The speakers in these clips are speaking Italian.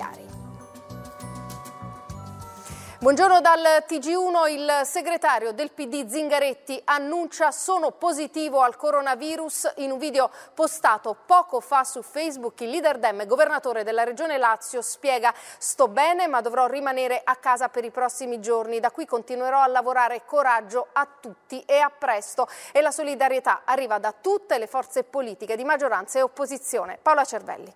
nucleari. Buongiorno dal TG1, il segretario del PD Zingaretti annuncia sono positivo al coronavirus. In un video postato poco fa su Facebook il leader Dem, e governatore della regione Lazio, spiega sto bene ma dovrò rimanere a casa per i prossimi giorni. Da qui continuerò a lavorare coraggio a tutti e a presto. E la solidarietà arriva da tutte le forze politiche di maggioranza e opposizione. Paola Cervelli.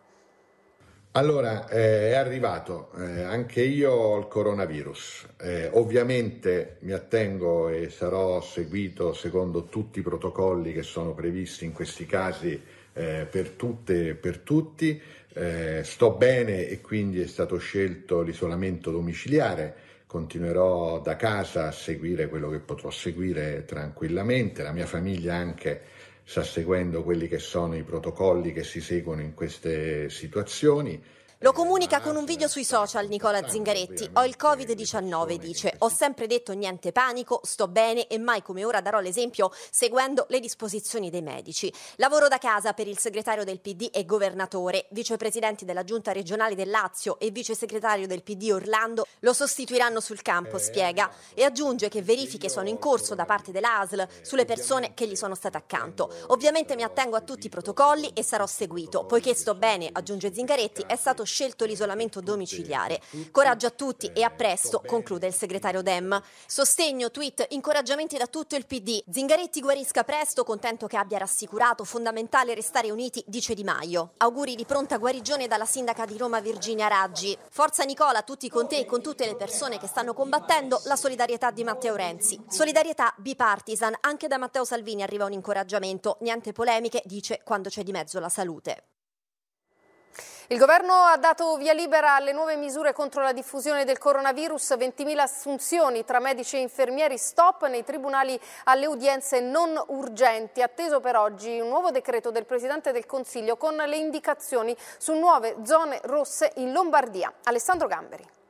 Allora, eh, è arrivato eh, anche io ho il coronavirus. Eh, ovviamente mi attengo e sarò seguito secondo tutti i protocolli che sono previsti in questi casi eh, per tutte e per tutti. Eh, sto bene e quindi è stato scelto l'isolamento domiciliare. Continuerò da casa a seguire quello che potrò seguire tranquillamente, la mia famiglia anche sta seguendo quelli che sono i protocolli che si seguono in queste situazioni lo comunica con un video sui social Nicola ah, Zingaretti. Ho il Covid-19, dice. Ho sempre detto niente panico, sto bene e mai come ora darò l'esempio seguendo le disposizioni dei medici. Lavoro da casa per il segretario del PD e governatore, vicepresidenti della giunta regionale del Lazio e vicesegretario del PD Orlando lo sostituiranno sul campo, eh, spiega, eh, e aggiunge che verifiche sono in corso da parte dell'ASL eh, sulle persone che gli sono state accanto. Ovviamente mi attengo a tutti i protocolli e sarò seguito, poiché sto bene, aggiunge Zingaretti, è stato scelto scelto l'isolamento domiciliare. Coraggio a tutti e a presto, conclude il segretario Dem. Sostegno, tweet, incoraggiamenti da tutto il PD. Zingaretti guarisca presto, contento che abbia rassicurato, fondamentale restare uniti, dice Di Maio. Auguri di pronta guarigione dalla sindaca di Roma Virginia Raggi. Forza Nicola, tutti con te e con tutte le persone che stanno combattendo la solidarietà di Matteo Renzi. Solidarietà bipartisan, anche da Matteo Salvini arriva un incoraggiamento, niente polemiche, dice quando c'è di mezzo la salute. Il governo ha dato via libera alle nuove misure contro la diffusione del coronavirus, 20.000 assunzioni tra medici e infermieri, stop nei tribunali alle udienze non urgenti. Atteso per oggi un nuovo decreto del Presidente del Consiglio con le indicazioni su nuove zone rosse in Lombardia. Alessandro Gamberi.